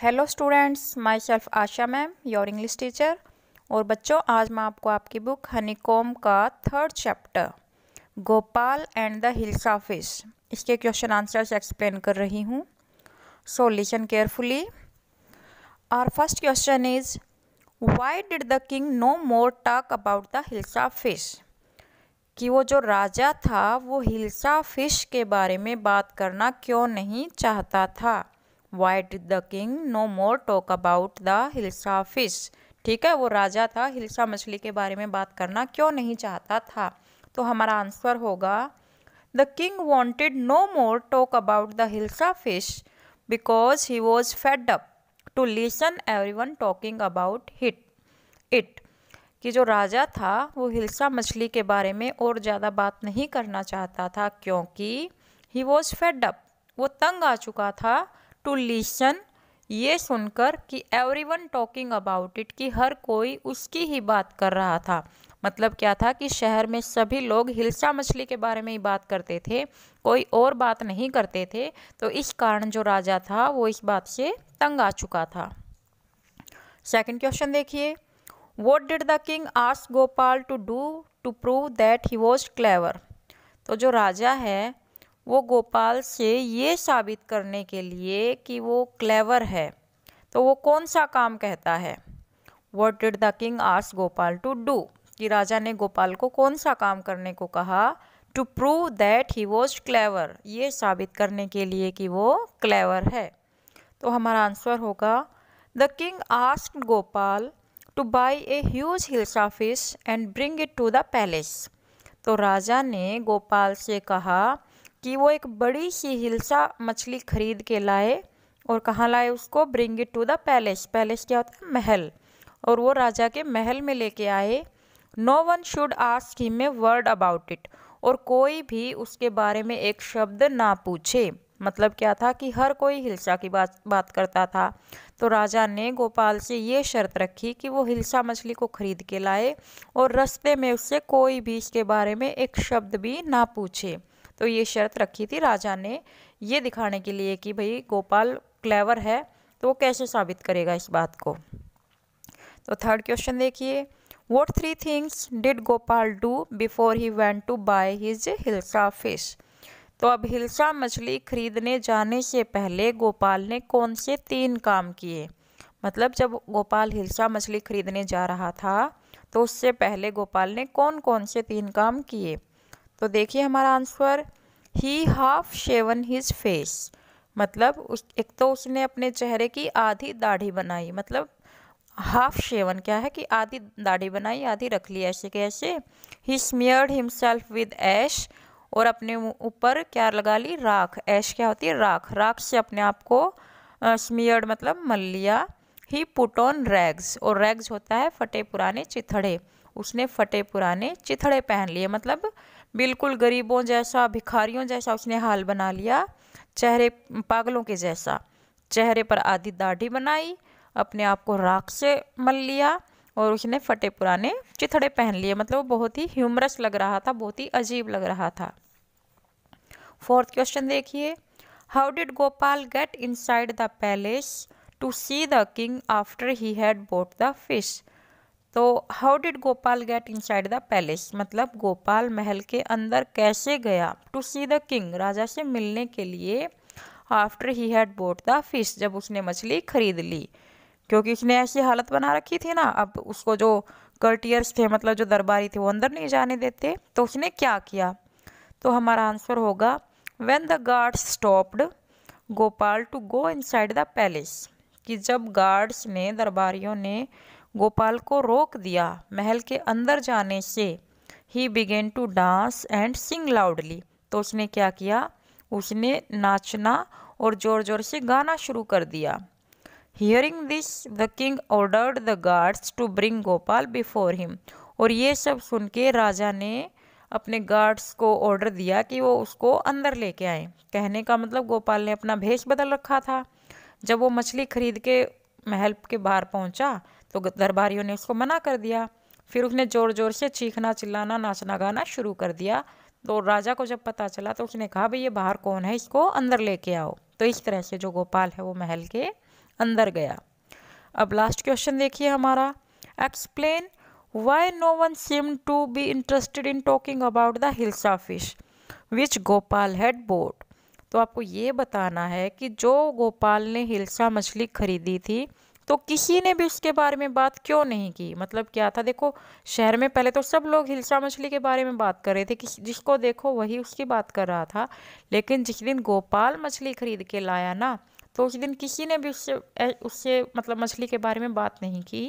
hello students myself Asha ma'am your English teacher और बच्चों आज मैं आपको आपकी बुक हनीकॉम का third chapter Gopal and the hilsa fish इसके क्वेश्चन आंसर्स एक्सप्लेन कर रही हूँ so listen carefully our first question is why did the king no more talk about the hilsa fish कि वो जो राजा था वो हिल्सा फिश के बारे में बात करना क्यों नहीं चाहता था why did the king no more talk about the hilsa fish ठीक है वो राजा था हिलसा मछली के बारे में बात करना क्यों नहीं चाहता था तो हमारा आंसर होगा the king wanted no more talk about the hilsa fish because he was fed up to listen everyone talking about hit it कि जो राजा था वो हिलसा मछली के बारे में और ज़्यादा बात नहीं करना चाहता था क्योंकि ही वॉज फेड अप वो तंग आ चुका था टू लिसन ये सुनकर कि everyone talking about it कि हर कोई उसकी ही बात कर रहा था मतलब क्या था कि शहर में सभी लोग हिलसा मछली के बारे में ही बात करते थे कोई और बात नहीं करते थे तो इस कारण जो राजा था वो इस बात से तंग आ चुका था सेकंड क्वेश्चन देखिए what did the king ask Gopal to do to prove that he was clever तो जो राजा है वो गोपाल से ये साबित करने के लिए कि वो क्लेवर है तो वो कौन सा काम कहता है what did the king ask Gopal to do कि राजा ने गोपाल को कौन सा काम करने को कहा to prove that he was clever ये साबित करने के लिए कि वो क्लेवर है तो हमारा आंसर होगा the king ask Gopal to buy a huge hilsa fish and bring it to the palace तो राजा ने गोपाल से कहा कि वो एक बड़ी सी हिलसा मछली खरीद के लाए और कहाँ लाए उसको bring it to the palace palace क्या होता है महल और वो राजा के महल में लेके आए no one should ask him a word about it और कोई भी उसके बारे में एक शब्द ना पूछे मतलब क्या था कि हर कोई हिलसा की बात बात करता था तो राजा ने गोपाल से ये शर्त रखी कि वो हिलसा मछली को खरीद के लाए और रस्ते में उससे कोई भी इसके बारे में एक शब्द भी ना पूछे तो ये शर्त रखी थी राजा ने ये दिखाने के लिए कि भाई गोपाल क्लेवर है तो वो कैसे साबित करेगा इस बात को तो थर्ड क्वेश्चन देखिए what three things did Gopal do before he went to buy his hilsa fish तो अब हिलसा मछली खरीदने जाने से पहले गोपाल ने कौन से तीन काम किए मतलब जब गोपाल हिलसा मछली खरीदने जा रहा था तो उससे पहले गोपाल ने कौन कौन से तीन काम किए तो देखिए हमारा answer he half shaven his face मतलब उस एक तो उसने अपने चेहरे की आधी दाढ़ी बनाई मतलब हाफ शेवन क्या है कि आधी दाढ़ी बनाई आधी रख ली ऐसे कैसे he smeared himself with ash और अपने ऊपर क्या लगा ली राख ऐश क्या होती है राख राख से अपने आप को स्मियर्ड मतलब मल लिया ही पुट ऑन रैग्स और रैग्स होता है फटे पुराने चिथड़े उसने फटे पुराने चिथड़े पहन लिए मतलब बिल्कुल गरीबों जैसा भिखारियों जैसा उसने हाल बना लिया चेहरे पागलों के जैसा चेहरे पर आधी दाढ़ी बनाई अपने आप को राख से मल लिया और उसने फटे पुराने चिथड़े पहन लिए मतलब वो बहुत ही ह्यूमरस लग रहा था बहुत ही अजीब लग रहा था फोर्थ क्वेश्चन देखिए how did Gopal get inside the palace to see the king after he had bought the fish तो how did Gopal get inside the palace मतलब गोपाल महल के अंदर कैसे गया टू सी द किंग राजा से मिलने के लिए after he had bought the fish जब उसने मछली खरीद ली क्योंकि उसने ऐसी हालत बना रखी थी ना अब उसको जो कर्टियर्स थे मतलब जो दरबारी थे वो अंदर नहीं जाने देते तो उसने क्या किया तो हमारा आंसर होगा when the guards stopped Gopal to go inside the palace कि जब गार्ड्स ने दरबारियों ने गोपाल को रोक दिया महल के अंदर जाने से he began to dance and sing loudly तो उसने क्या किया उसने नाचना और ज़ोर ज़ोर से गाना शुरू कर दिया hearing this the king ordered the guards to bring Gopal before him और ये सब सुन के राजा ने अपने गार्ड्स को ऑर्डर दिया कि वो उसको अंदर लेके आए कहने का मतलब गोपाल ने अपना भेष बदल रखा था जब वो मछली खरीद के महल के बाहर पहुंचा तो दरबारियों ने उसको मना कर दिया फिर उसने ज़ोर ज़ोर से चीखना चिल्लाना नाचना गाना शुरू कर दिया तो राजा को जब पता चला तो उसने कहा भाई ये बाहर कौन है इसको अंदर लेके आओ तो इस तरह से जो गोपाल है वो महल के अंदर गया अब लास्ट क्वेश्चन देखिए हमारा explain why no one seem to be interested in talking about the hilsa fish which Gopal had bought तो आपको ये बताना है कि जो गोपाल ने हिल्सा मछली खरीदी थी तो किसी ने भी इसके बारे में बात क्यों नहीं की मतलब क्या था देखो शहर में पहले तो सब लोग हिलसा मछली के बारे में बात कर रहे थे कि जिसको देखो वही उसकी बात कर रहा था लेकिन जिस दिन गोपाल मछली खरीद के लाया ना तो उस दिन किसी ने भी उससे उससे मतलब मछली के बारे में बात नहीं की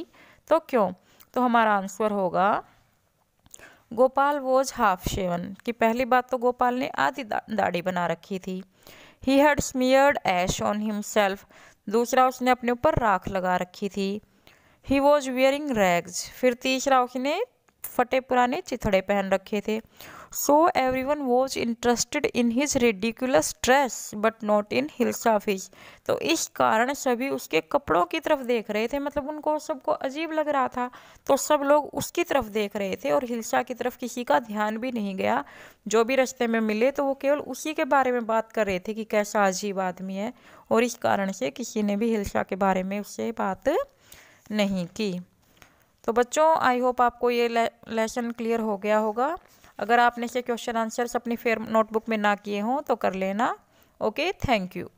तो क्यों तो हमारा आंसर होगा गोपाल वॉज हाफ शेवन कि पहली बात तो गोपाल ने आधी दाढ़ी बना रखी थी he had smeared ash on himself दूसरा उसने अपने ऊपर राख लगा रखी थी ही वॉज वियरिंग रैग्स फिर तीसरा उसने फटे पुराने चिथड़े पहन रखे थे so was interested in his in his but not in not of his तो इस कारण सभी उसके कपड़ों की तरफ देख रहे थे मतलब उनको सबको अजीब लग रहा था तो सब लोग उसकी तरफ देख रहे थे और हिल्सा की तरफ किसी का ध्यान भी नहीं गया जो भी रस्ते में मिले तो वो केवल उसी के बारे में बात कर रहे थे कि कैसा अजीब आदमी है और इस कारण से किसी ने भी हिल्सा के बारे में उससे बात नहीं की तो बच्चों आई होप आपको ये लेसन क्लियर हो गया होगा अगर आपने से क्वेश्चन आंसर्स अपनी फेयर नोटबुक में ना किए हों तो कर लेना ओके थैंक यू